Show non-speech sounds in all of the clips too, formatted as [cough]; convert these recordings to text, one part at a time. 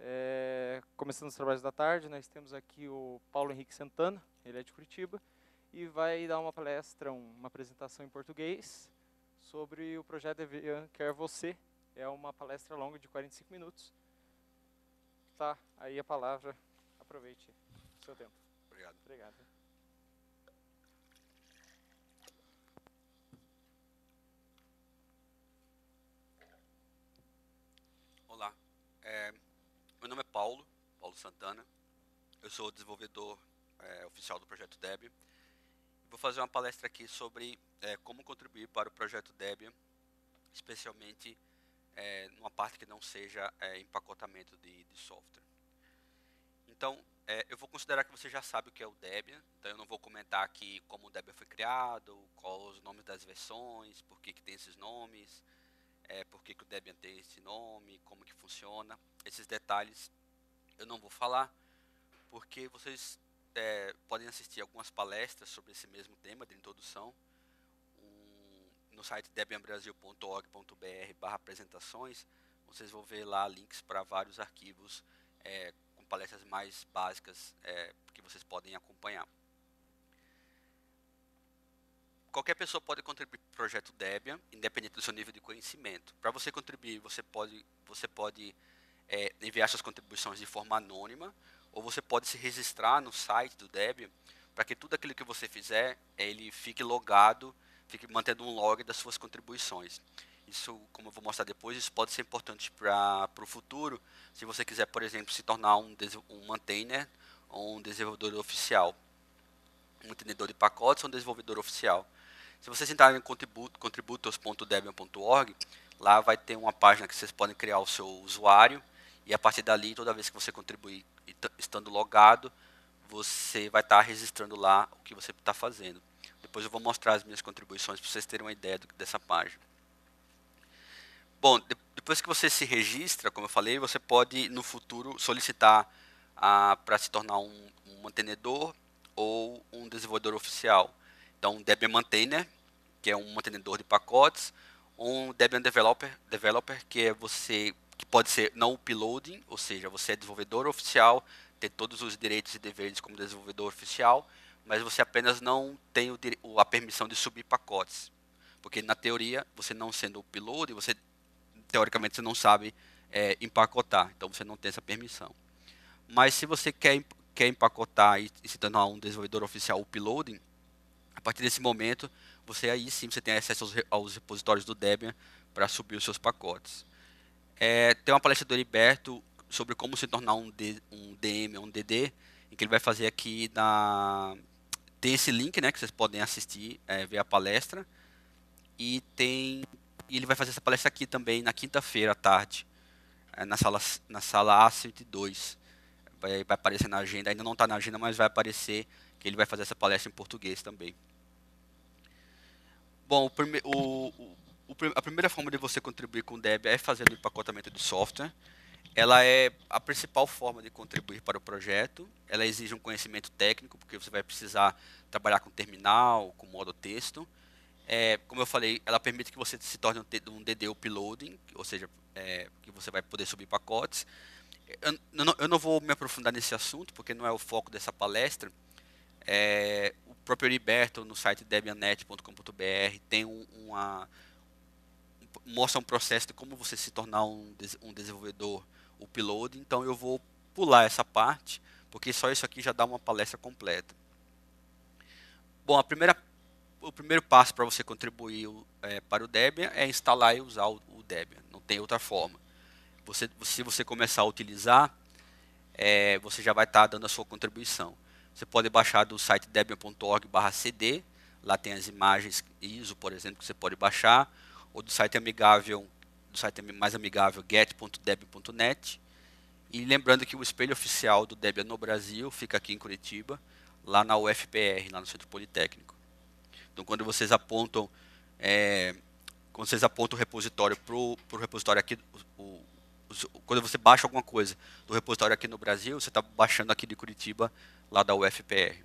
É, começando os trabalhos da tarde, nós temos aqui o Paulo Henrique Santana, ele é de Curitiba, e vai dar uma palestra, uma apresentação em português sobre o projeto Evian Quer Você. É uma palestra longa de 45 minutos. Tá, aí a palavra, aproveite o seu tempo. Obrigado. Obrigado. Olá. É... Meu nome é Paulo, Paulo Santana. Eu sou desenvolvedor é, oficial do projeto Debian. Vou fazer uma palestra aqui sobre é, como contribuir para o projeto Debian, especialmente é, numa parte que não seja é, empacotamento de, de, software. Então, é, eu vou considerar que você já sabe o que é o Debian, então eu não vou comentar aqui como o Debian foi criado, quais os nomes das versões, por que, que tem esses nomes, é, por que, que o Debian tem esse nome, como que funciona. Esses detalhes eu não vou falar, porque vocês é, podem assistir algumas palestras sobre esse mesmo tema de introdução um, no site debianbrasil.org.br barra apresentações. Vocês vão ver lá links para vários arquivos é, com palestras mais básicas é, que vocês podem acompanhar. Qualquer pessoa pode contribuir para o projeto Debian, independente do seu nível de conhecimento. Para você contribuir, você pode, você pode é, enviar suas contribuições de forma anônima, ou você pode se registrar no site do Debian para que tudo aquilo que você fizer ele fique logado, fique mantendo um log das suas contribuições. Isso, como eu vou mostrar depois, isso pode ser importante para o futuro, se você quiser, por exemplo, se tornar um, um maintainer ou um desenvolvedor oficial, um entendedor de pacotes ou um desenvolvedor oficial. Se vocês entrarem em contributors.debian.org, lá vai ter uma página que vocês podem criar o seu usuário, e a partir dali, toda vez que você contribuir estando logado, você vai estar tá registrando lá o que você está fazendo. Depois eu vou mostrar as minhas contribuições para vocês terem uma ideia do, dessa página. Bom, de, depois que você se registra, como eu falei, você pode no futuro solicitar para se tornar um, um, mantenedor ou um desenvolvedor oficial. Então, um Debian Maintainer, que é um mantenedor de pacotes, ou um Debian Developer, developer que é você que pode ser não uploading, ou seja, você é desenvolvedor oficial, tem todos os direitos e deveres como desenvolvedor oficial, mas você apenas não tem o, a permissão de subir pacotes. Porque na teoria, você não sendo upload, você teoricamente você não sabe é, empacotar, então você não tem essa permissão. Mas se você quer, quer empacotar e, e se tornar um desenvolvedor oficial uploading, a partir desse momento, você aí sim você tem acesso aos, aos repositórios do Debian para subir os seus pacotes. É, tem uma palestra do Heriberto sobre como se tornar um, D, um DM ou um DD, em que ele vai fazer aqui na. Tem esse link, né, que vocês podem assistir, é, ver a palestra. E tem. E ele vai fazer essa palestra aqui também, na quinta-feira à tarde, é, na, sala, na sala A102. Vai, vai aparecer na agenda, ainda não está na agenda, mas vai aparecer que ele vai fazer essa palestra em português também. Bom, o, prime... o, o a primeira forma de você contribuir com o Debian é fazendo o empacotamento de software. Ela é a principal forma de contribuir para o projeto. Ela exige um conhecimento técnico, porque você vai precisar trabalhar com terminal, com modo texto. É, como eu falei, ela permite que você se torne um DD uploading, ou seja, é, que você vai poder subir pacotes. Eu, eu, não, eu, não, vou me aprofundar nesse assunto, porque não é o foco dessa palestra. É, o próprio Heriberto, no site debianet.com.br, tem um, uma mostra um processo de como você se tornar um, um desenvolvedor upload, então eu vou pular essa parte, porque só isso aqui já dá uma palestra completa. Bom, a primeira, o primeiro passo para você contribuir é, para o Debian é instalar e usar o, o Debian, não tem outra forma. Você, se você começar a utilizar, é, você já vai estar tá dando a sua contribuição. Você pode baixar do site debian.org/cd, lá tem as imagens ISO, por exemplo, que você pode baixar ou do site amigável, do site mais amigável get.deb.net. E lembrando que o espelho oficial do Debian é no Brasil fica aqui em Curitiba, lá na UFPR, lá no Centro Politécnico. Então, quando vocês apontam, é, quando vocês apontam o repositório para o repositório aqui, o, o, quando você baixa alguma coisa do repositório aqui no Brasil, você está baixando aqui de Curitiba, lá da UFPR.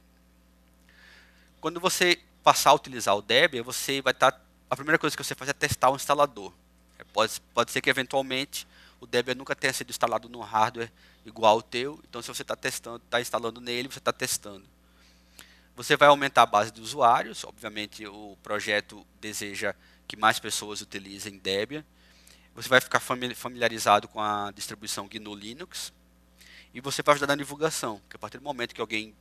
Quando você passar a utilizar o Debian, você vai estar tá a primeira coisa que você faz é testar o instalador. É, pode, pode ser que eventualmente o Debian nunca tenha sido instalado num hardware igual ao teu, então se você está testando, está instalando nele, você está testando. Você vai aumentar a base de usuários, obviamente o projeto deseja que mais pessoas utilizem Debian. Você vai ficar familiarizado com a distribuição GNU Linux e você vai ajudar na divulgação, porque a partir do momento que alguém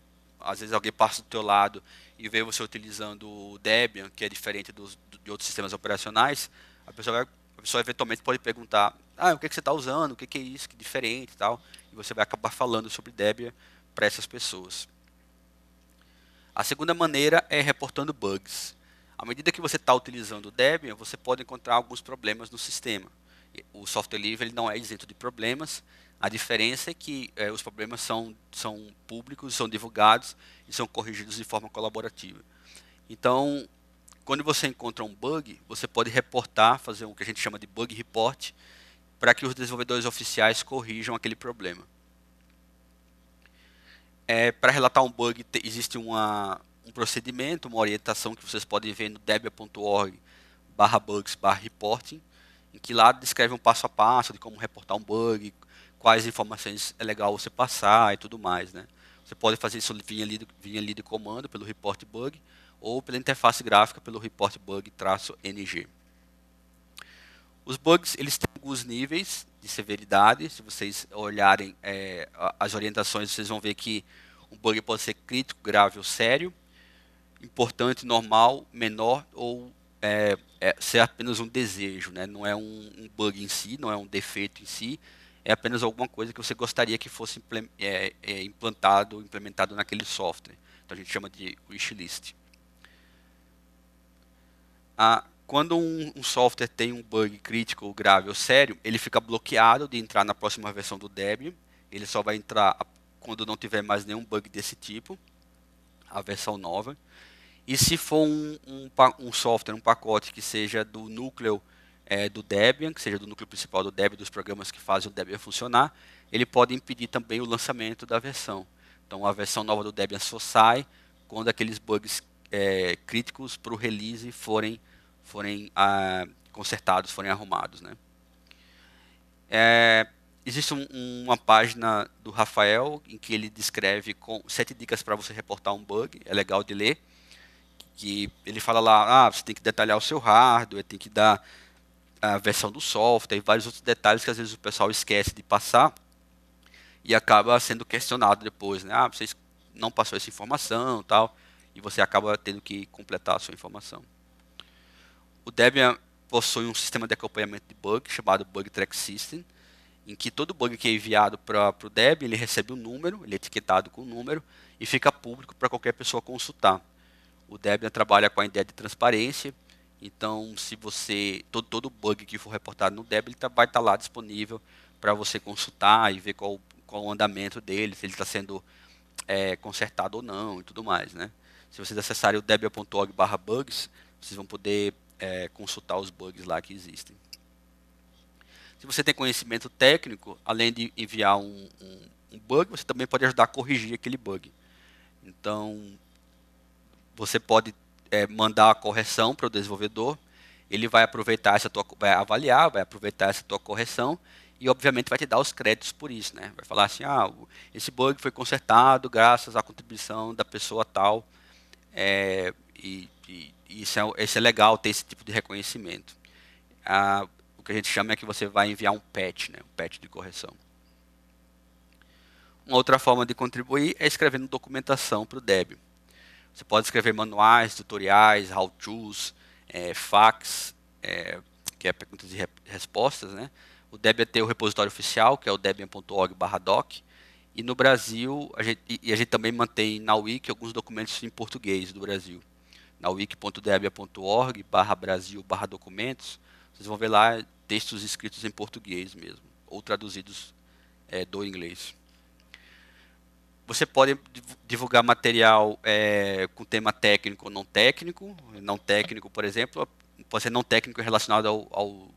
às vezes alguém passa do teu lado e vê você utilizando o Debian, que é diferente dos, de outros sistemas operacionais, a pessoa, vai, a pessoa eventualmente pode perguntar, ah, o que, é que você está usando, o que, é, isso, que é diferente e tal, e você vai acabar falando sobre Debian para essas pessoas. A segunda maneira é reportando bugs. À medida que você está utilizando o Debian, você pode encontrar alguns problemas no sistema. O software livre ele não é isento de problemas, a diferença é que é, os problemas são, são públicos, são divulgados e são corrigidos de forma colaborativa. Então, quando você encontra um bug, você pode reportar, fazer o que a gente chama de bug report, para que os desenvolvedores oficiais corrijam aquele problema. É, para relatar um bug, existe uma, um procedimento, uma orientação que vocês podem ver no debian.org barra bugs barra reporting, em que lá descreve um passo a passo de como reportar um bug, quais informações é legal você passar e tudo mais, né? Você pode fazer isso via linha de, comando pelo report bug ou pela interface gráfica pelo report bug-ng. Os bugs eles têm alguns níveis de severidade. Se vocês olharem é, as orientações, vocês vão ver que um bug pode ser crítico, grave ou sério, importante, normal, menor ou é, é, ser apenas um desejo, né? não é um, um bug em si, não é um defeito em si, é apenas alguma coisa que você gostaria que fosse é, é, implantado, implementado naquele software. Então a gente chama de wishlist. Ah, quando um, um, software tem um bug crítico, grave ou sério, ele fica bloqueado de entrar na próxima versão do Debian. Ele só vai entrar quando não tiver mais nenhum bug desse tipo, a versão nova. E se for um, um, um software, um pacote que seja do núcleo é, do Debian, que seja do núcleo principal do Debian, dos programas que fazem o Debian funcionar, ele pode impedir também o lançamento da versão. Então, a versão nova do Debian só sai quando aqueles bugs é, críticos para o release forem, forem ah, consertados, forem arrumados. Né? É, existe um, uma página do Rafael em que ele descreve com sete dicas para você reportar um bug, é legal de ler. Que ele fala lá, ah, você tem que detalhar o seu hardware, tem que dar a versão do software e vários outros detalhes que às vezes o pessoal esquece de passar e acaba sendo questionado depois, né? Ah, vocês não passou essa informação, tal, e você acaba tendo que completar a sua informação. O Debian possui um sistema de acompanhamento de bug chamado Bug Track System, em que todo bug que é enviado para o Debian ele recebe um número, ele é etiquetado com um número e fica público para qualquer pessoa consultar. O Debian trabalha com a ideia de transparência então, se você todo todo bug que for reportado no Debian, tá, vai estar tá lá disponível para você consultar e ver qual, qual o andamento dele, se ele está sendo é, consertado ou não e tudo mais, né? Se vocês acessarem o debian.org/bugs, vocês vão poder é, consultar os bugs lá que existem. Se você tem conhecimento técnico, além de enviar um, um, um bug, você também pode ajudar a corrigir aquele bug. Então, você pode é, mandar a correção para o desenvolvedor, ele vai aproveitar essa tua, vai avaliar, vai aproveitar essa tua correção e obviamente vai te dar os créditos por isso, né? Vai falar assim, ah, esse bug foi consertado graças à contribuição da pessoa tal, é, e, e, isso, é, é legal ter esse tipo de reconhecimento. Ah, o que a gente chama é que você vai enviar um patch, né? Um patch de correção. Uma outra forma de contribuir é escrevendo documentação para o Debian. Você pode escrever manuais, tutoriais, how-tos, é, fax, é, que é perguntas e respostas. Né? O Debian tem o repositório oficial, que é o debian.org/doc. E no Brasil, a gente, e a gente também mantém na Wiki alguns documentos em português do Brasil. Na wiki.debian.org/brasil/documentos, vocês vão ver lá textos escritos em português mesmo, ou traduzidos é, do inglês. Você pode divulgar material é, com tema técnico ou não técnico. Não técnico, por exemplo, pode ser não técnico relacionado ao, ao,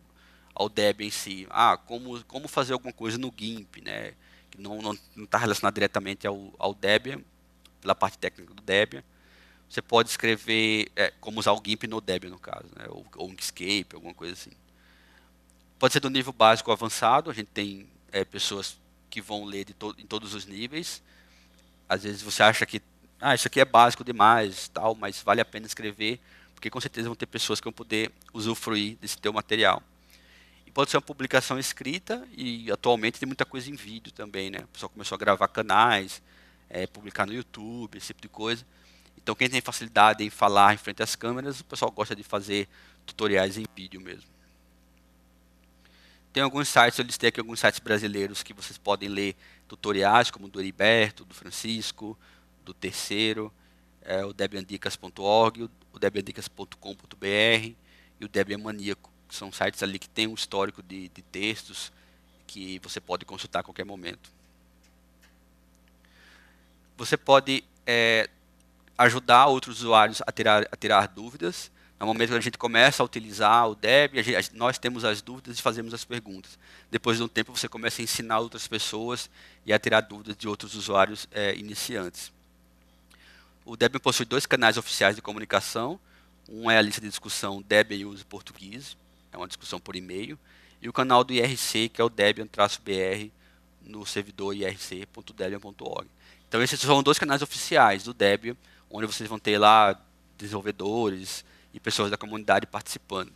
ao Debian em si. Ah, como, como fazer alguma coisa no GIMP, né? Que não está relacionado diretamente ao, ao Debian, pela parte técnica do Debian. Você pode escrever é, como usar o GIMP no Debian, no caso, né? ou, ou Inkscape, alguma coisa assim. Pode ser do nível básico avançado, a gente tem é, pessoas que vão ler to em todos os níveis às vezes você acha que ah, isso aqui é básico demais, tal, mas vale a pena escrever, porque com certeza vão ter pessoas que vão poder usufruir desse teu material. E pode ser uma publicação escrita e atualmente tem muita coisa em vídeo também, né? O pessoal começou a gravar canais, é, publicar no YouTube, esse tipo de coisa. Então quem tem facilidade em falar em frente às câmeras, o pessoal gosta de fazer tutoriais em vídeo mesmo. Tem alguns sites, eu listei aqui alguns sites brasileiros que vocês podem ler tutoriais, como do Heriberto, do Francisco, do Terceiro, é, o debiandicas.org, o debiandicas.com.br e o Debian Maníaco, que são sites ali que tem um histórico de, de textos que você pode consultar a qualquer momento. Você pode é, ajudar outros usuários a tirar, a tirar dúvidas é o momento que a gente começa a utilizar o Deb, gente, nós temos as dúvidas e fazemos as perguntas. Depois de um tempo, você começa a ensinar outras pessoas e a tirar dúvidas de outros usuários é, iniciantes. O Debian possui dois canais oficiais de comunicação. Um é a lista de discussão Debian Use Português, é uma discussão por e-mail, e o canal do IRC, que é o Debian-BR, no servidor irc.debian.org. Então, esses são dois canais oficiais do Debian, onde vocês vão ter lá desenvolvedores, e pessoas da comunidade participando.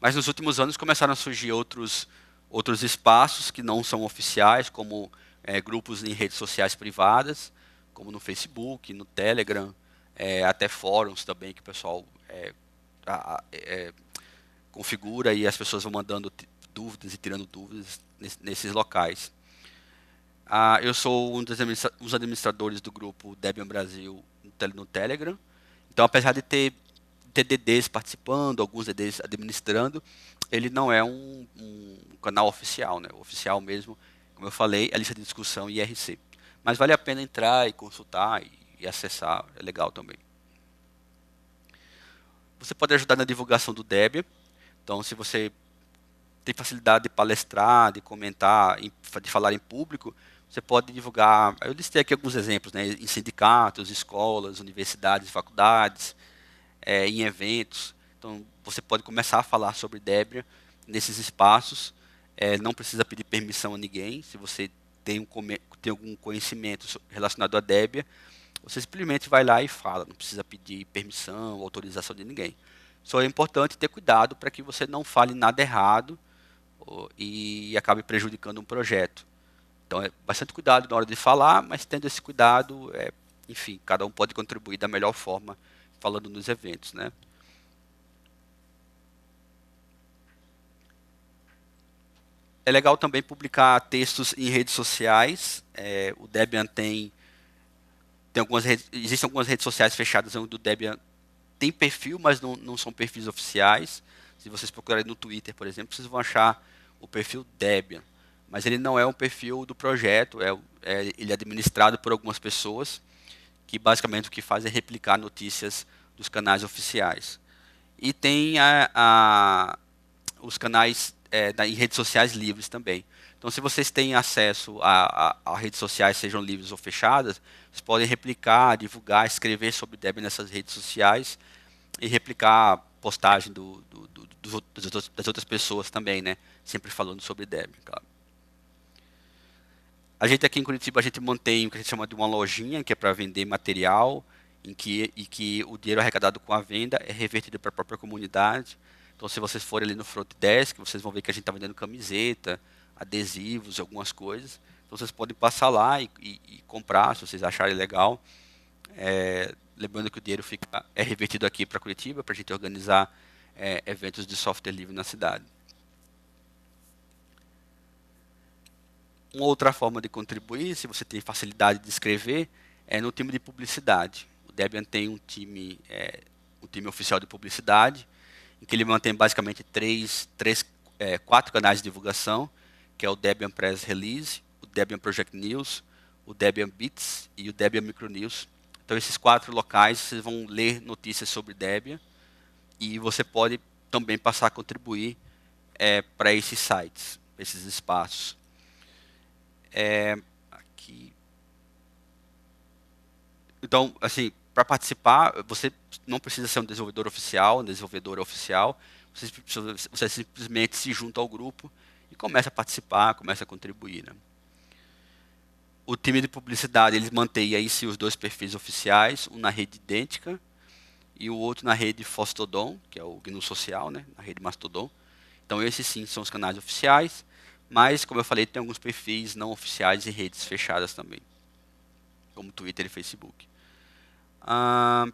Mas nos últimos anos começaram a surgir outros, outros espaços que não são oficiais, como é, grupos em redes sociais privadas, como no Facebook, no Telegram, é, até fóruns também que o pessoal é, a, é, configura e as pessoas vão mandando dúvidas e tirando dúvidas nesses, nesses locais. Ah, eu sou um dos administradores do grupo Debian Brasil no Telegram então, apesar de ter, ter DDs participando, alguns DDs administrando, ele não é um, um canal oficial, né? O oficial mesmo, como eu falei, é a lista de discussão IRC. Mas vale a pena entrar e consultar e, e acessar, é legal também. Você pode ajudar na divulgação do Debian. Então, se você tem facilidade de palestrar, de comentar, de falar em público, você pode divulgar. Eu listei aqui alguns exemplos, né, em sindicatos, escolas, universidades, faculdades, é, em eventos. Então, você pode começar a falar sobre Debian nesses espaços. É, não precisa pedir permissão a ninguém. Se você tem, um, tem algum conhecimento relacionado a Debian, você simplesmente vai lá e fala. Não precisa pedir permissão, autorização de ninguém. Só é importante ter cuidado para que você não fale nada errado e acabe prejudicando um projeto. Então, é bastante cuidado na hora de falar, mas tendo esse cuidado, é, enfim, cada um pode contribuir da melhor forma falando nos eventos, né? É legal também publicar textos em redes sociais. É, o Debian tem, tem algumas redes, existem algumas redes sociais fechadas onde o Debian tem perfil, mas não, não são perfis oficiais. Se vocês procurarem no Twitter, por exemplo, vocês vão achar o perfil Debian mas ele não é um perfil do projeto, é, é, ele é administrado por algumas pessoas que basicamente o que fazem é replicar notícias dos canais oficiais. E tem a, a, os canais é, da, em redes sociais livres também. Então, se vocês têm acesso a, a, redes sociais, sejam livres ou fechadas, vocês podem replicar, divulgar, escrever sobre Debian nessas redes sociais e replicar a postagem do, do, do, das outras pessoas também, né? Sempre falando sobre Debian, claro. A gente aqui em Curitiba, a gente mantém o que a gente chama de uma lojinha, que é para vender material, em que, e que o dinheiro arrecadado com a venda é revertido para a própria comunidade. Então, se vocês forem ali no front desk, vocês vão ver que a gente está vendendo camiseta, adesivos, algumas coisas. Então, vocês podem passar lá e, e, e comprar, se vocês acharem legal. É, lembrando que o dinheiro fica, é revertido aqui para Curitiba, para a gente organizar é, eventos de software livre na cidade. Uma outra forma de contribuir, se você tem facilidade de escrever, é no time de publicidade. O Debian tem um time, é, um time oficial de publicidade, em que ele mantém basicamente três, três é, quatro canais de divulgação, que é o Debian Press Release, o Debian Project News, o Debian Bits e o Debian Micro News. Então esses quatro locais vocês vão ler notícias sobre Debian e você pode também passar a contribuir é, para esses sites, esses espaços. É, aqui. Então, assim, para participar, você não precisa ser um desenvolvedor oficial, um desenvolvedor oficial. Você, você, simplesmente se junta ao grupo e começa a participar, começa a contribuir. Né? O time de publicidade eles mantém aí sim os dois perfis oficiais, um na rede idêntica e o outro na rede Fostodon, que é o GNU social, né, na rede Mastodon. Então esses sim são os canais oficiais. Mas, como eu falei, tem alguns perfis não oficiais e redes fechadas também, como Twitter e Facebook. Ah,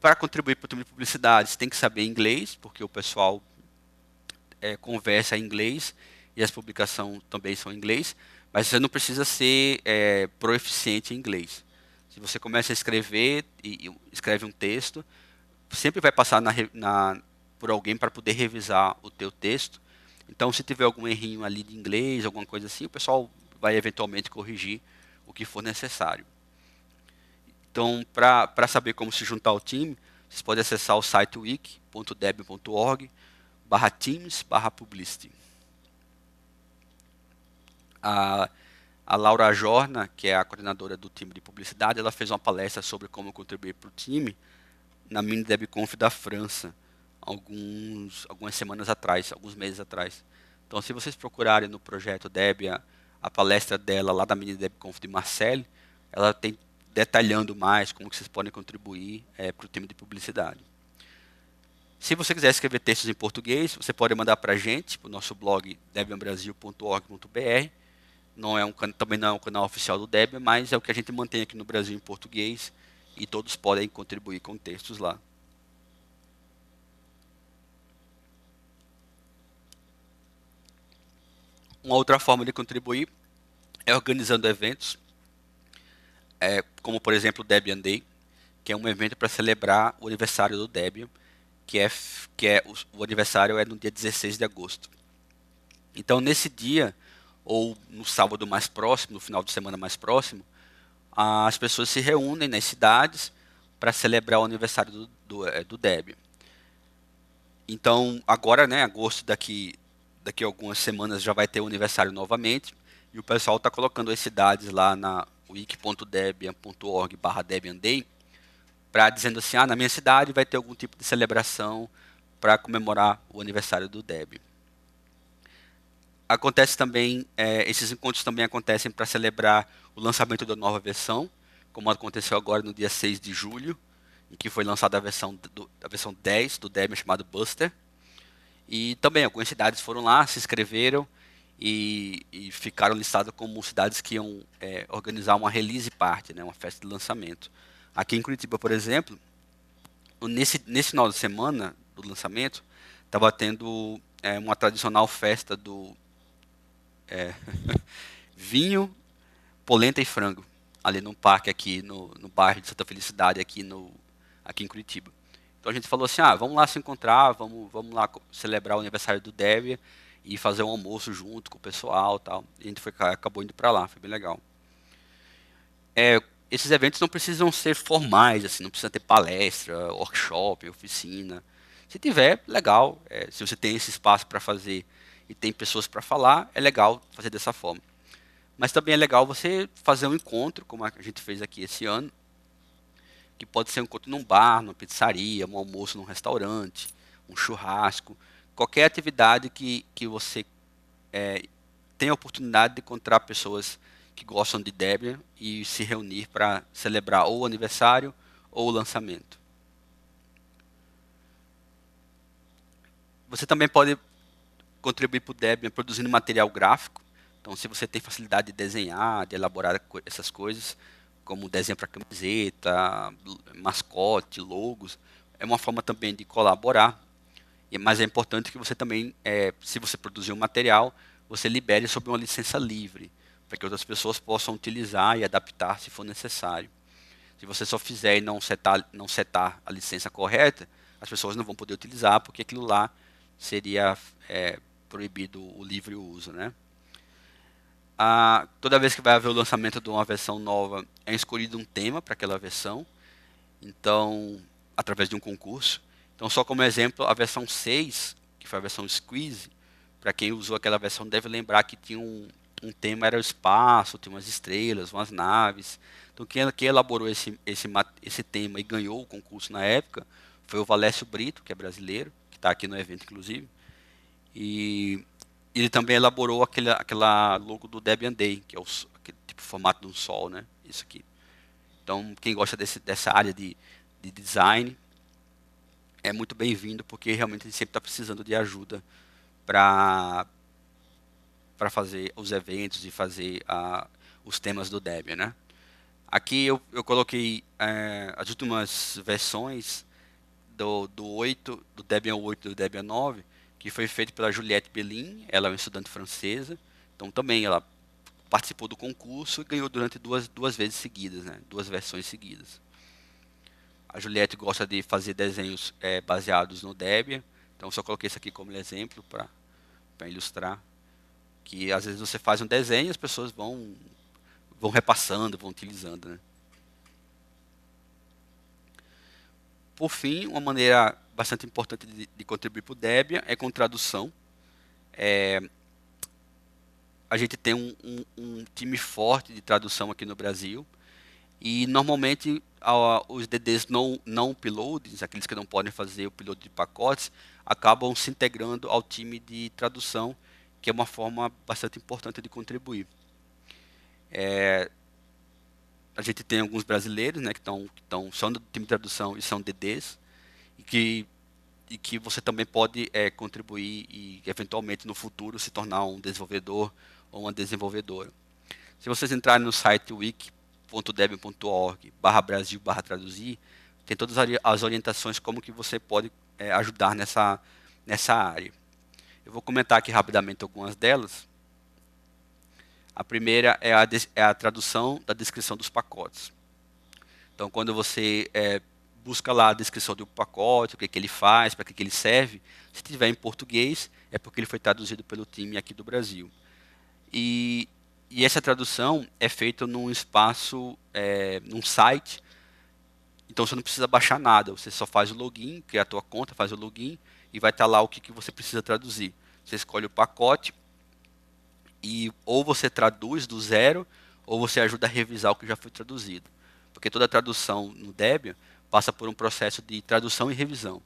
para contribuir para o time de publicidade, você tem que saber inglês, porque o pessoal é, conversa em inglês e as publicações também são em inglês, mas você não precisa ser é, proeficiente em inglês. Se você começa a escrever e, e escreve um texto, sempre vai passar na, na, por alguém para poder revisar o teu texto então, se tiver algum errinho ali de inglês, alguma coisa assim, o pessoal vai eventualmente corrigir o que for necessário. Então, para saber como se juntar ao time, vocês podem acessar o site wiki.deb.org barra teams barra publicity. A, a Laura Jorna, que é a coordenadora do time de publicidade, ela fez uma palestra sobre como contribuir para o time na mini DebConf da França alguns, algumas semanas atrás, alguns meses atrás. Então, se vocês procurarem no projeto Debian a palestra dela lá da mini DebConf de Marcelle, ela tem detalhando mais como que vocês podem contribuir é, eh, para o time de publicidade. Se você quiser escrever textos em português, você pode mandar para a gente, para o nosso blog debianbrasil.org.br. Não é um, também não é um canal oficial do Debian, mas é o que a gente mantém aqui no Brasil em português e todos podem contribuir com textos lá. Uma outra forma de contribuir é organizando eventos, é, como por exemplo o Debian Day, que é um evento para celebrar o aniversário do Debian, que é, que é o, o aniversário é no dia 16 de agosto. Então nesse dia ou no sábado mais próximo, no final de semana mais próximo, as pessoas se reúnem nas cidades para celebrar o aniversário do, do, é, do Debian. Então, agora, né, agosto daqui daqui a algumas semanas já vai ter o aniversário novamente. E o pessoal está colocando as cidades lá na wiki.debian.org barra Debian Day para dizendo assim, ah, na minha cidade vai ter algum tipo de celebração para comemorar o aniversário do Debian. Acontece também, é, esses encontros também acontecem para celebrar o lançamento da nova versão, como aconteceu agora no dia 6 de julho, em que foi lançada a versão, do, a versão 10 do Debian chamado Buster. E também algumas cidades foram lá, se inscreveram e, e ficaram listadas como cidades que iam é, organizar uma release party, né, uma festa de lançamento. Aqui em Curitiba, por exemplo, nesse, nesse final de semana do lançamento, estava tendo é, uma tradicional festa do é, [laughs] vinho, polenta e frango, ali no parque aqui no, no bairro de Santa Felicidade, aqui, no, aqui em Curitiba. Então a gente falou assim, ah, vamos lá se encontrar, vamos, vamos lá celebrar o aniversário do Devia e fazer um almoço junto com o pessoal tal. E a gente foi, acabou indo para lá, foi bem legal. É, esses eventos não precisam ser formais, assim, não precisa ter palestra, workshop, oficina. Se tiver, legal. É, se você tem esse espaço para fazer e tem pessoas para falar, é legal fazer dessa forma. Mas também é legal você fazer um encontro, como a gente fez aqui esse ano, que pode ser um encontro num bar, numa pizzaria, um almoço num restaurante, um churrasco, qualquer atividade que, que você é, tenha a oportunidade de encontrar pessoas que gostam de Debian e se reunir para celebrar ou o aniversário ou o lançamento. Você também pode contribuir para o Debian produzindo material gráfico. Então, se você tem facilidade de desenhar, de elaborar essas coisas, como desenho para camiseta, mascote, logos. É uma forma também de colaborar, mas é importante que você também, é, se você produzir um material, você libere sob uma licença livre, para que outras pessoas possam utilizar e adaptar se for necessário. Se você só fizer e não setar, não setar a licença correta, as pessoas não vão poder utilizar, porque aquilo lá seria é, proibido o livre uso, né? a, toda vez que vai haver o lançamento de uma versão nova, é escolhido um tema para aquela versão, então através de um concurso. Então, só como exemplo, a versão 6, que foi a versão Squeeze, para quem usou aquela versão deve lembrar que tinha um, um tema era o espaço, tinha umas estrelas, umas naves. Então quem, quem elaborou esse, esse, esse tema e ganhou o concurso na época foi o Valécio Brito, que é brasileiro, que está aqui no evento inclusive. E ele também elaborou aquele, aquela logo do Debian Day, que é o tipo, formato de um sol, né? Isso aqui. Então, quem gosta desse, dessa área de, de design é muito bem-vindo, porque realmente ele sempre está precisando de ajuda para para fazer os eventos e fazer a os temas do Debian, né? Aqui eu, eu coloquei uh, as últimas versões do, do 8, do Debian 8 é e do Debian é 9, que foi feito pela Juliette Bellin, ela é uma estudante francesa, então também ela participou do concurso e ganhou durante duas, duas vezes seguidas, né? duas versões seguidas. A Juliette gosta de fazer desenhos é, baseados no Debian, então só coloquei isso aqui como exemplo para ilustrar que às vezes você faz um desenho e as pessoas vão vão repassando, vão utilizando, né? Por fim, uma maneira bastante importante de, de contribuir para o Debian é com tradução. É, a gente tem um, um, um, time forte de tradução aqui no Brasil e normalmente a, os DDs não, não payloads, aqueles que não podem fazer o piloto de pacotes, acabam se integrando ao time de tradução, que é uma forma bastante importante de contribuir. É, a gente tem alguns brasileiros né, que estão que são do time de tradução e são DDs e que, e que você também pode é, contribuir e, eventualmente, no futuro, se tornar um desenvolvedor ou uma desenvolvedora. Se vocês entrarem no site wiki.dev.org barra Brasil barra traduzir, tem todas as orientações como que você pode é, ajudar nessa, nessa área. Eu vou comentar aqui rapidamente algumas delas. A primeira é a, é a tradução da descrição dos pacotes. Então, quando você é, busca lá a descrição do pacote, o que, é que ele faz, para que, que ele serve. Se tiver em português, é porque ele foi traduzido pelo time aqui do Brasil. E, e essa tradução é feita num espaço, é, num site. Então você não precisa baixar nada, você só faz o login, cria a tua conta, faz o login e vai estar tá lá o que, que você precisa traduzir. Você escolhe o pacote e ou você traduz do zero ou você ajuda a revisar o que já foi traduzido. Porque toda tradução no Debian passa por um processo de tradução e revisão.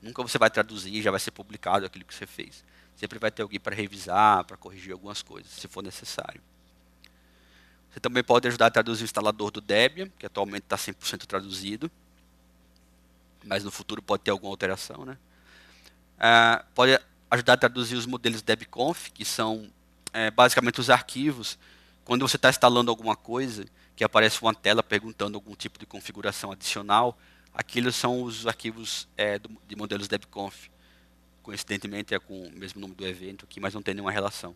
Nunca você vai traduzir e já vai ser publicado aquilo que você fez. Sempre vai ter alguém para revisar, para corrigir algumas coisas, se for necessário. Você também pode ajudar a traduzir o instalador do Debian, que atualmente está 100% traduzido, mas no futuro pode ter alguma alteração. Né? Ah, pode ajudar a traduzir os modelos DebConf, que são é, basicamente os arquivos. Quando você está instalando alguma coisa, que aparece uma tela perguntando algum tipo de configuração adicional, Aquilo são os arquivos é, do, de modelos DebConf. Coincidentemente é com o mesmo nome do evento aqui, mas não tem nenhuma relação.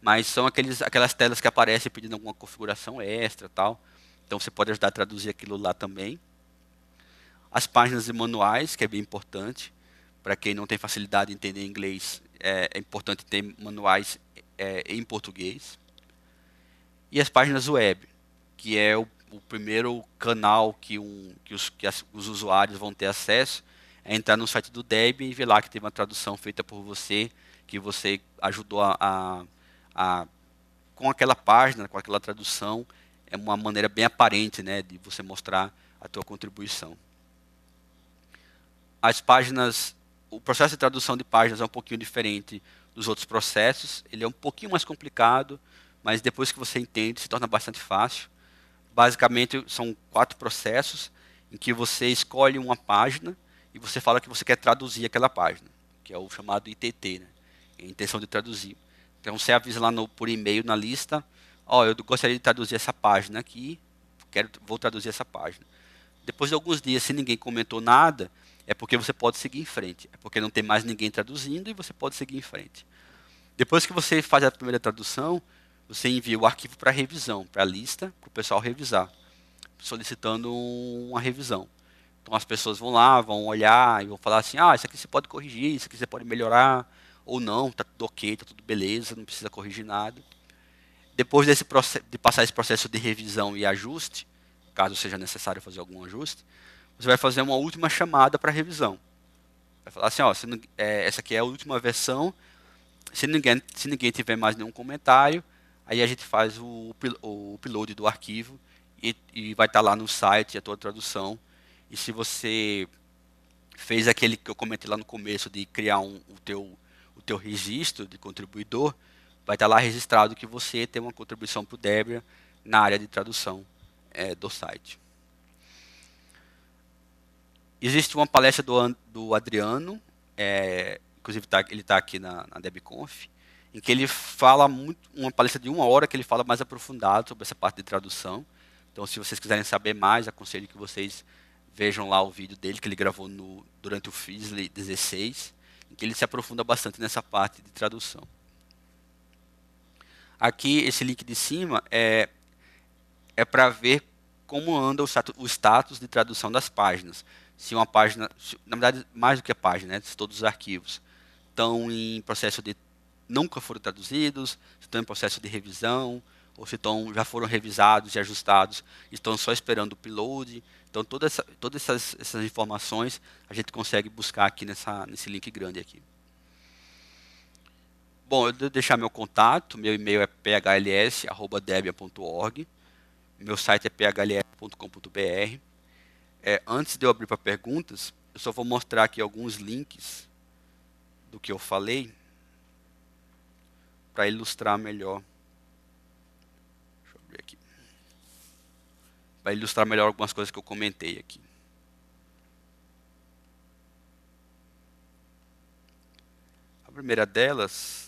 Mas são aqueles, aquelas telas que aparecem pedindo alguma configuração extra tal. Então você pode ajudar a traduzir aquilo lá também. As páginas e manuais, que é bem importante. Para quem não tem facilidade em entender inglês, é, é importante ter manuais é, em português. E as páginas web, que é o o primeiro canal que, um, que, os, que as, os usuários vão ter acesso é entrar no site do Debian e ver lá que tem uma tradução feita por você, que você ajudou a, a, a com aquela página, com aquela tradução, é uma maneira bem aparente né, de você mostrar a tua contribuição. As páginas, o processo de tradução de páginas é um pouquinho diferente dos outros processos, ele é um pouquinho mais complicado, mas depois que você entende, se torna bastante fácil. Basicamente, são quatro processos em que você escolhe uma página e você fala que você quer traduzir aquela página, que é o chamado ITT, né? É a intenção de traduzir. Então, você avisa lá no, por e-mail na lista, ó, oh, eu gostaria de traduzir essa página aqui, quero, vou traduzir essa página. Depois de alguns dias, se ninguém comentou nada, é porque você pode seguir em frente. É porque não tem mais ninguém traduzindo e você pode seguir em frente. Depois que você faz a primeira tradução, você envia o arquivo para revisão, para a lista, para o pessoal revisar, solicitando uma revisão. Então as pessoas vão lá, vão olhar e vão falar assim, ah, isso aqui você pode corrigir, isso aqui você pode melhorar, ou não, está tudo ok, está tudo beleza, não precisa corrigir nada. Depois desse de passar esse processo de revisão e ajuste, caso seja necessário fazer algum ajuste, você vai fazer uma última chamada para revisão. Vai falar assim, ó, é, essa aqui é a última versão, se ninguém, se ninguém tiver mais nenhum comentário, Aí a gente faz o, o upload do arquivo e, e vai estar tá lá no site a tua tradução. E se você fez aquele que eu comentei lá no começo de criar um, o, teu, o teu registro de contribuidor, vai estar tá lá registrado que você tem uma contribuição para o Debian na área de tradução é, do site. Existe uma palestra do, do Adriano, é, inclusive tá, ele está aqui na, na DebConf, em que ele fala muito, uma palestra de uma hora que ele fala mais aprofundado sobre essa parte de tradução. Então, se vocês quiserem saber mais, aconselho que vocês vejam lá o vídeo dele que ele gravou no, durante o Fisley 16, em que ele se aprofunda bastante nessa parte de tradução. Aqui, esse link de cima é, é para ver como anda o status, o status de tradução das páginas. Se uma página, se, na verdade, mais do que a página, né, se todos os arquivos estão em processo de nunca foram traduzidos, estão em processo de revisão, ou se estão, já foram revisados e ajustados, estão só esperando o upload. Então, toda essa, todas essas, essas, informações a gente consegue buscar aqui nessa, nesse link grande aqui. Bom, eu vou deixar meu contato, meu e-mail é phls.debia.org, meu site é phls.com.br. É, antes de eu abrir para perguntas, eu só vou mostrar aqui alguns links do que eu falei para ilustrar melhor. Deixa eu abrir aqui. Para ilustrar melhor algumas coisas que eu comentei aqui. A primeira delas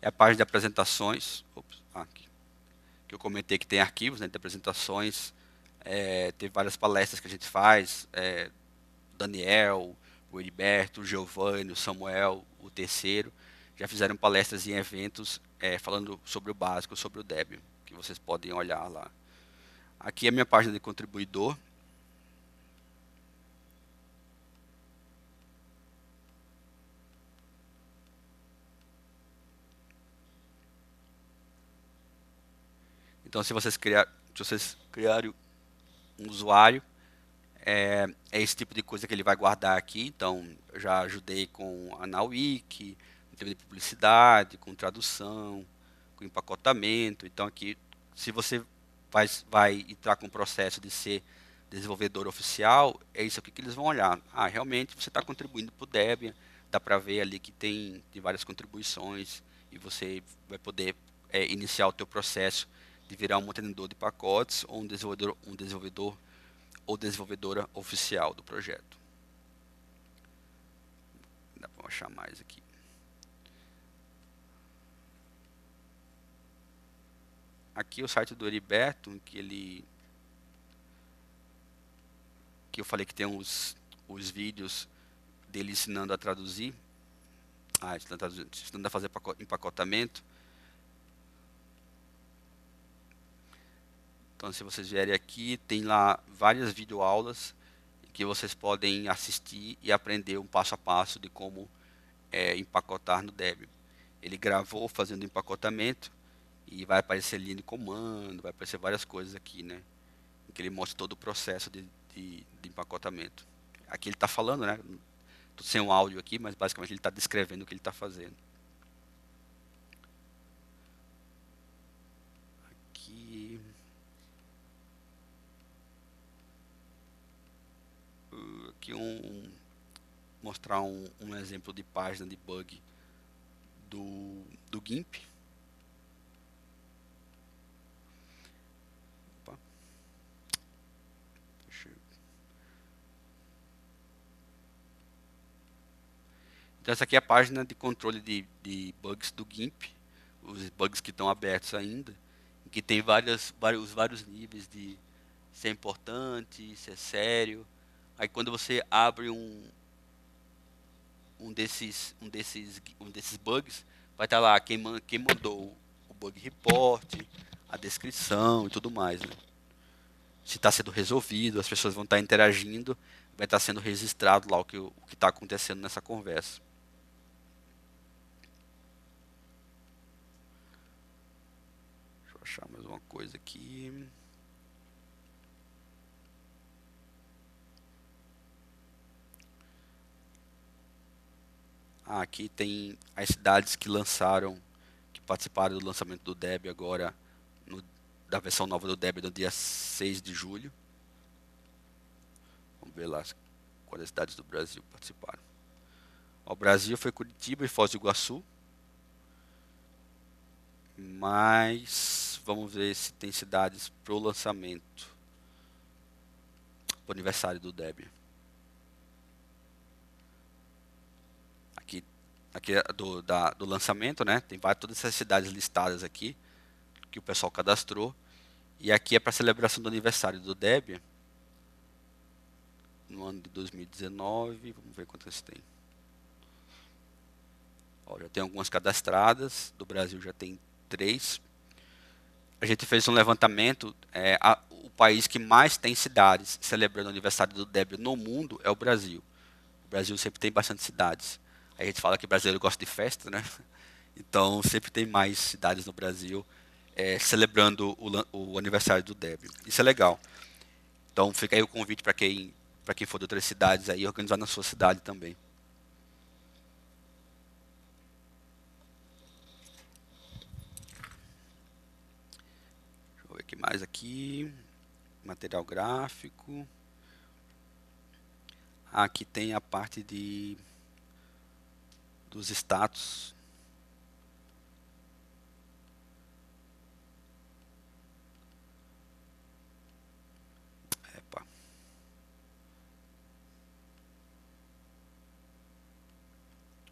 é a página de apresentações, ops, ah, aqui, que eu comentei que tem arquivos né, de apresentações, é, tem várias palestras que a gente faz, é, Daniel, o Heriberto, o Giovanni, o Samuel, o terceiro, já fizeram palestras em eventos é, falando sobre o básico, sobre o Debian, que vocês podem olhar lá. Aqui é a minha página de contribuidor, Então, se vocês, criar, se vocês criarem um usuário, é, é, esse tipo de coisa que ele vai guardar aqui. Então, já ajudei com a Nawiki, em termos de publicidade, com tradução, com empacotamento. Então, aqui, se você vai, vai entrar com o processo de ser desenvolvedor oficial, é isso aqui que eles vão olhar. Ah, realmente você está contribuindo para o Debian, dá para ver ali que tem, de várias contribuições e você vai poder é, iniciar o teu processo de virar um mantenedor de pacotes ou um desenvolvedor, um desenvolvedor ou desenvolvedora oficial do projeto. Dá para achar mais aqui. Aqui é o site do Heriberto, em que ele que eu falei que tem os, os vídeos dele ensinando a traduzir, ah, ensinando a, traduzir, ensinando a fazer empacotamento. Então, se vocês vierem aqui, tem lá várias videoaulas que vocês podem assistir e aprender um passo a passo de como é, empacotar no Debian. Ele gravou fazendo empacotamento e vai aparecer linha de comando, vai aparecer várias coisas aqui, né? Em que ele mostra todo o processo de, de, de empacotamento. Aqui ele está falando, né? Tô sem um áudio aqui, mas basicamente ele está descrevendo o que ele está fazendo. aqui um, mostrar um, um exemplo de página de bug do, do GIMP. Opa. Deixa eu... Então essa aqui é a página de controle de, de bugs do GIMP, os bugs que estão abertos ainda, que tem várias, vários, vários níveis de se é importante, se é sério, Aí quando você abre um um desses um desses um desses bugs, vai estar tá lá quem, man, quem mandou o bug report, a descrição e tudo mais, né? Se está sendo resolvido, as pessoas vão estar tá interagindo, vai estar tá sendo registrado lá o que o está acontecendo nessa conversa. Deixa eu achar mais uma coisa aqui. aqui tem as cidades que lançaram, que participaram do lançamento do Debian agora, no, da versão nova do Debian no dia 6 de julho. Vamos ver lá quais cidades do Brasil participaram. O Brasil foi Curitiba e Foz do Iguaçu. Mas vamos ver se tem cidades pro lançamento. o aniversário do Debian. aqui é do, da, do lançamento, né? Tem várias, todas essas cidades listadas aqui que o pessoal cadastrou. E aqui é para celebração do aniversário do Deb no ano de 2019. Vamos ver quantas tem. Ó, já tem algumas cadastradas. Do Brasil já tem três. A gente fez um levantamento. É, a, o país que mais tem cidades celebrando o aniversário do Deb no mundo é o Brasil. O Brasil sempre tem bastante cidades. A gente fala que brasileiro gosta de festa, né? Então sempre tem mais cidades no Brasil é, celebrando o, o, aniversário do Debian. Isso é legal. Então fica aí o convite para quem para quem for de outras cidades aí organizar na sua cidade também. Deixa eu ver o que mais aqui. Material gráfico. Aqui tem a parte de dos status. Epa.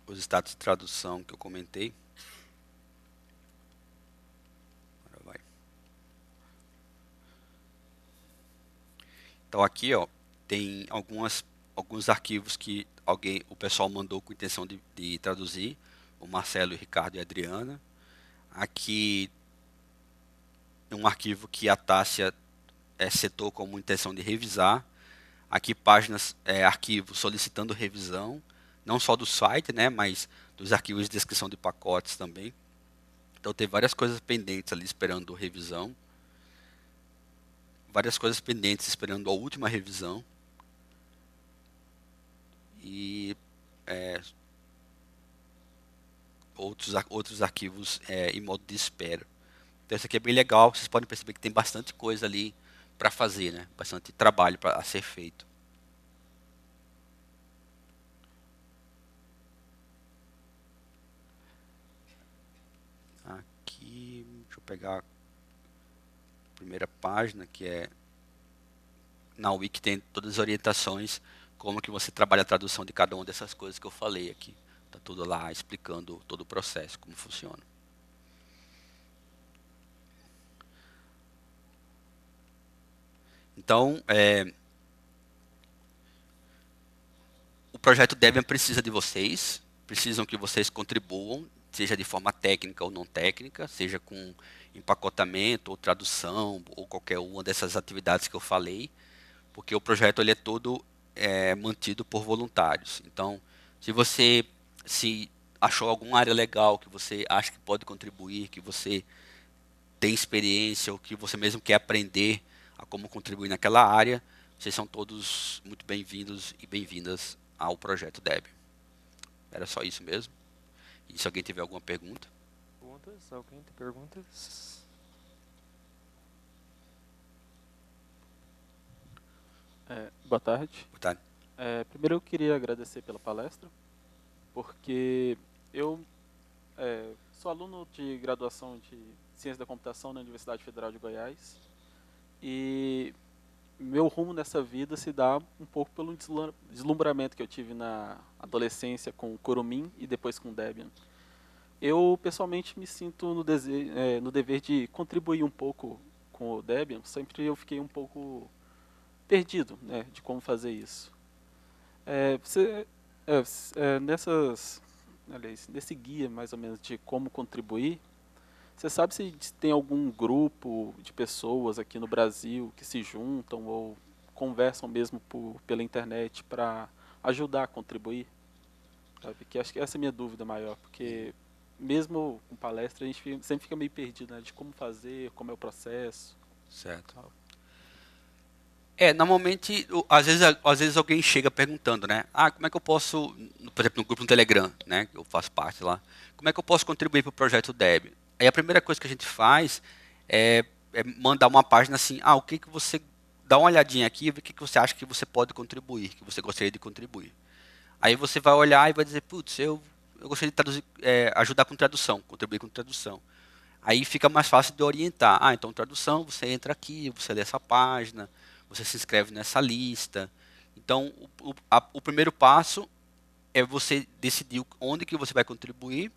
Os status de tradução que eu comentei. Agora vai. Então aqui ó, tem algumas alguns arquivos que alguém, o pessoal mandou com intenção de, de traduzir, o Marcelo, o Ricardo e a Adriana. Aqui um arquivo que a Tássia é, setou como intenção de revisar. Aqui páginas, é, arquivo solicitando revisão, não só do site, né, mas dos arquivos de descrição de pacotes também. Então tem várias coisas pendentes ali esperando revisão. Várias coisas pendentes esperando a última revisão e é, outros, outros arquivos é, em modo de espera. Então isso aqui é bem legal, vocês podem perceber que tem bastante coisa ali para fazer, né? bastante trabalho para ser feito. Aqui, deixa eu pegar a primeira página que é na Wiki tem todas as orientações como que você trabalha a tradução de cada uma dessas coisas que eu falei aqui. Está tudo lá explicando todo o processo, como funciona. Então, é, o projeto Debian precisa de vocês, precisam que vocês contribuam, seja de forma técnica ou não técnica, seja com empacotamento ou tradução ou qualquer uma dessas atividades que eu falei, porque o projeto ele é todo é, mantido por voluntários. Então, se você se achou alguma área legal que você acha que pode contribuir, que você tem experiência ou que você mesmo quer aprender a como contribuir naquela área, vocês são todos muito bem-vindos e bem-vindas ao projeto Deb. Era só isso mesmo. E se alguém tiver alguma pergunta? Perguntas? Alguém tem perguntas? É, boa tarde. Boa tarde. É, primeiro eu queria agradecer pela palestra, porque eu é, sou aluno de graduação de Ciência da Computação na Universidade Federal de Goiás e meu rumo nessa vida se dá um pouco pelo deslumbramento que eu tive na adolescência com o Kurumin e depois com o Debian. Eu, pessoalmente, me sinto no, é, no dever de contribuir um pouco com o Debian. Sempre eu fiquei um pouco perdido né, de como fazer isso. É, você, é, é nessas, aliás, nesse guia, mais ou menos, de como contribuir, você sabe se tem algum grupo de pessoas aqui no Brasil que se juntam ou conversam mesmo por, pela internet para ajudar a contribuir? Sabe? Que acho que essa é a minha dúvida maior, porque mesmo com palestra a gente sempre fica meio perdido né, de como fazer, como é o processo. Certo. Tal. É, normalmente, às vezes, às vezes alguém chega perguntando, né? Ah, como é que eu posso, por exemplo, no grupo do Telegram, né? Eu faço parte lá. Como é que eu posso contribuir para o projeto Deb? Aí a primeira coisa que a gente faz é, é, mandar uma página assim, ah, o que que você dá uma olhadinha aqui, o que que você acha que você pode contribuir, que você gostaria de contribuir. Aí você vai olhar e vai dizer, putz, eu eu gostaria de traduzir, é, ajudar com tradução, contribuir com tradução. Aí fica mais fácil de orientar. Ah, então tradução, você entra aqui, você lê essa página você se inscreve nessa lista. Então, o, o, a, o primeiro passo é você decidir onde que você vai contribuir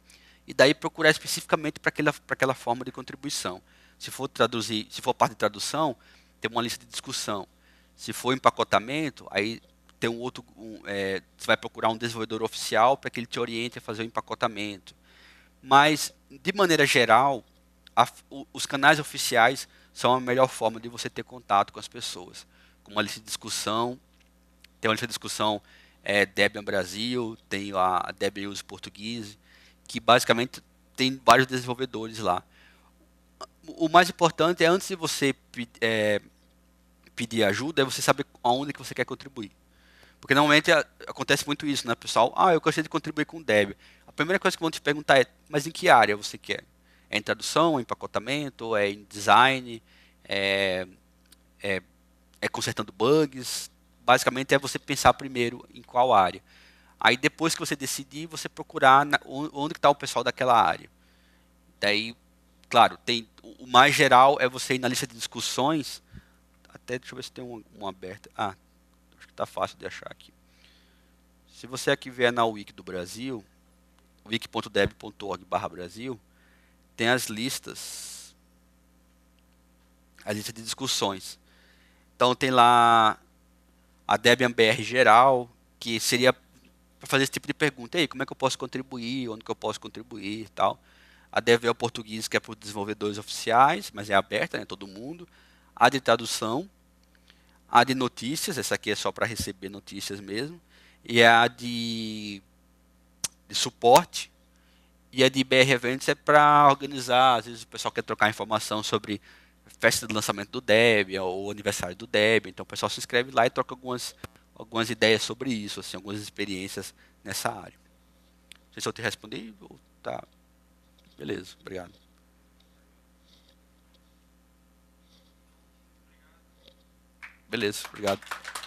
e daí procurar especificamente para aquela, aquela forma de contribuição. Se for traduzir, se for parte de tradução, tem uma lista de discussão. Se for empacotamento, aí tem um outro, um, é, você vai procurar um desenvolvedor oficial para que ele te oriente a fazer o empacotamento. Mas de maneira geral, a, o, os canais oficiais são a melhor forma de você ter contato com as pessoas. Com uma lista de discussão, tem uma lista de discussão é, Debian Brasil, tem a Debian Use Português, que basicamente tem vários desenvolvedores lá. O mais importante é antes de você é, pedir ajuda, é você saber aonde que você quer contribuir. Porque normalmente acontece muito isso, né, pessoal? Ah, eu gostaria de contribuir com o Debian. A primeira coisa que vão te perguntar é, mas em que área você quer? é em tradução, é empacotamento, é em design, é, é, é consertando bugs. Basicamente é você pensar primeiro em qual área. Aí depois que você decidir, você procurar na, onde está o pessoal daquela área. Daí, claro, tem o mais geral é você ir na lista de discussões. Até deixa eu ver se tem uma, aberto. aberta. Ah, acho que está fácil de achar aqui. Se você aqui vier na Wiki do Brasil, wiki.dev.org/brasil, tem as listas, a lista de discussões. Então tem lá a Debian BR geral, que seria para fazer esse tipo de pergunta, aí como é que eu posso contribuir, onde que eu posso contribuir tal. A Debian é português, que é para os desenvolvedores oficiais, mas é aberta, né, todo mundo. A de tradução, a de notícias, essa aqui é só para receber notícias mesmo, e a de, de suporte, e a de BR Events é para organizar, às vezes o pessoal quer trocar informação sobre festa de lançamento do Debian ou aniversário do Debian, então o pessoal se inscreve lá e troca algumas, algumas ideias sobre isso, assim, algumas experiências nessa área. Não sei se eu te respondi, tá. Beleza, obrigado. Beleza, obrigado.